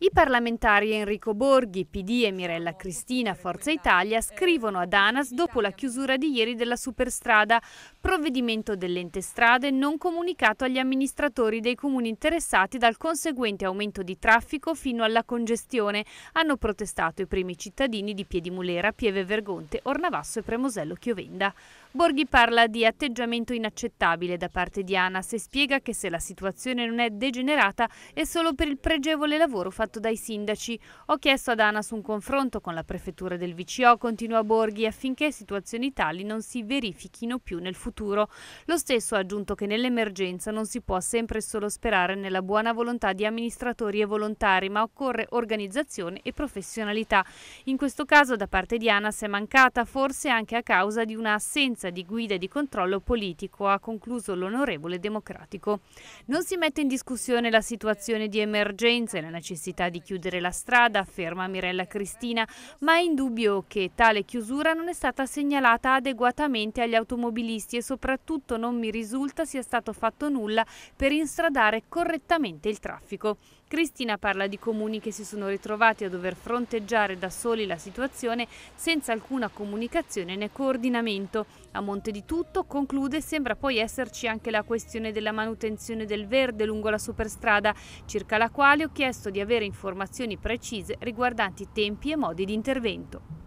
I parlamentari Enrico Borghi, PD e Mirella Cristina, Forza Italia, scrivono ad ANAS dopo la chiusura di ieri della superstrada, provvedimento dell'ente strade non comunicato agli amministratori dei comuni interessati dal conseguente aumento di traffico fino alla congestione. Hanno protestato i primi cittadini di Piedimulera, Pieve Vergonte, Ornavasso e Premosello Chiovenda. Borghi parla di atteggiamento inaccettabile da parte di ANAS e spiega che se la situazione non è degenerata è solo per il pregevole lavoro fatto fatto dai sindaci. Ho chiesto ad ANAS un confronto con la prefettura del VCO, continua Borghi, affinché situazioni tali non si verifichino più nel futuro. Lo stesso ha aggiunto che nell'emergenza non si può sempre solo sperare nella buona volontà di amministratori e volontari, ma occorre organizzazione e professionalità. In questo caso da parte di ANAS è mancata, forse anche a causa di un'assenza di guida e di controllo politico, ha concluso l'onorevole democratico. Non si mette in discussione la situazione di emergenza e la necessità possibilità di chiudere la strada, afferma Mirella Cristina, ma è indubbio che tale chiusura non è stata segnalata adeguatamente agli automobilisti e soprattutto non mi risulta sia stato fatto nulla per instradare correttamente il traffico. Cristina parla di comuni che si sono ritrovati a dover fronteggiare da soli la situazione senza alcuna comunicazione né coordinamento. A monte di tutto, conclude, sembra poi esserci anche la questione della manutenzione del verde lungo la superstrada, circa la quale ho chiesto di avere informazioni precise riguardanti tempi e modi di intervento.